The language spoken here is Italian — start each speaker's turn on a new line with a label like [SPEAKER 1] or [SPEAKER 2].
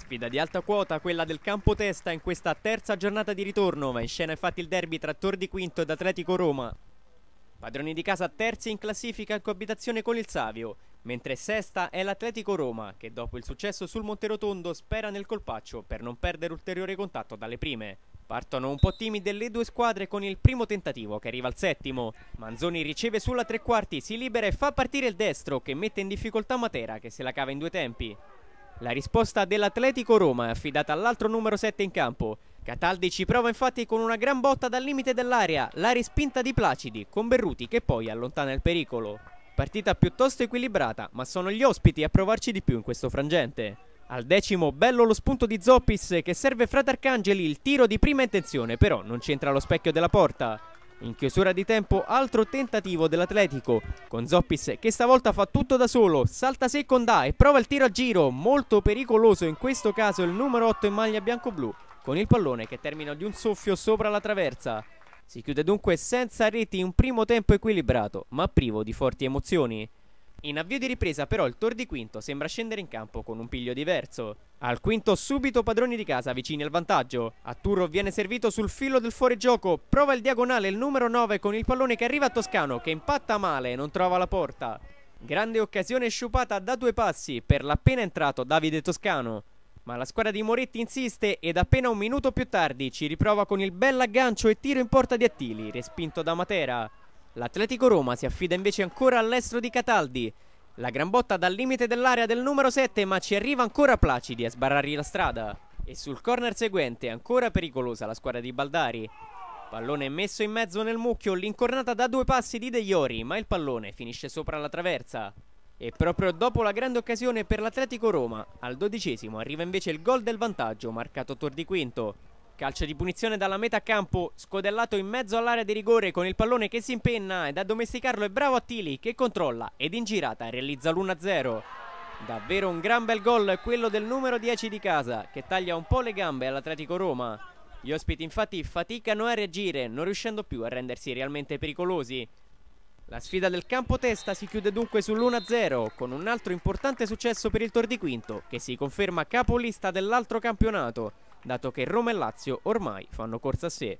[SPEAKER 1] Sfida di alta quota quella del campo testa in questa terza giornata di ritorno, ma in scena infatti il derby tra Tor di Quinto ed Atletico Roma. Padroni di casa terzi in classifica in coabitazione con il Savio, mentre sesta è l'Atletico Roma che dopo il successo sul Monterotondo spera nel colpaccio per non perdere ulteriore contatto dalle prime. Partono un po' timide le due squadre con il primo tentativo che arriva al settimo. Manzoni riceve sulla tre quarti, si libera e fa partire il destro che mette in difficoltà Matera che se la cava in due tempi. La risposta dell'Atletico Roma è affidata all'altro numero 7 in campo. Cataldi ci prova infatti con una gran botta dal limite dell'area, la respinta di Placidi con Berruti che poi allontana il pericolo. Partita piuttosto equilibrata, ma sono gli ospiti a provarci di più in questo frangente. Al decimo bello lo spunto di Zoppis che serve Frat Arcangeli il tiro di prima intenzione però non c'entra lo specchio della porta. In chiusura di tempo altro tentativo dell'Atletico con Zoppis che stavolta fa tutto da solo, salta seconda e prova il tiro a giro, molto pericoloso in questo caso il numero 8 in maglia bianco-blu con il pallone che termina di un soffio sopra la traversa. Si chiude dunque senza reti un primo tempo equilibrato ma privo di forti emozioni. In avvio di ripresa però il Tor di Quinto sembra scendere in campo con un piglio diverso. Al quinto subito padroni di casa vicini al vantaggio. A viene servito sul filo del fuorigioco, prova il diagonale il numero 9 con il pallone che arriva a Toscano che impatta male e non trova la porta. Grande occasione sciupata da due passi per l'appena entrato Davide Toscano. Ma la squadra di Moretti insiste ed appena un minuto più tardi ci riprova con il bell'aggancio e tiro in porta di Attili, respinto da Matera. L'Atletico Roma si affida invece ancora all'estero di Cataldi. La gran botta dal limite dell'area del numero 7 ma ci arriva ancora Placidi a sbarrargli la strada. E sul corner seguente ancora pericolosa la squadra di Baldari. Pallone messo in mezzo nel mucchio, l'incornata da due passi di De Iori, ma il pallone finisce sopra la traversa. E proprio dopo la grande occasione per l'Atletico Roma, al dodicesimo arriva invece il gol del vantaggio marcato Tor di Quinto. Calcio di punizione dalla metà campo, scodellato in mezzo all'area di rigore con il pallone che si impenna ed a domesticarlo è bravo Attili che controlla ed in girata realizza l'1-0. Davvero un gran bel gol quello del numero 10 di casa che taglia un po' le gambe all'Atletico Roma. Gli ospiti infatti faticano a reagire non riuscendo più a rendersi realmente pericolosi. La sfida del campo testa si chiude dunque sull'1-0 con un altro importante successo per il Tor di Quinto che si conferma capolista dell'altro campionato dato che Roma e Lazio ormai fanno corsa a sé.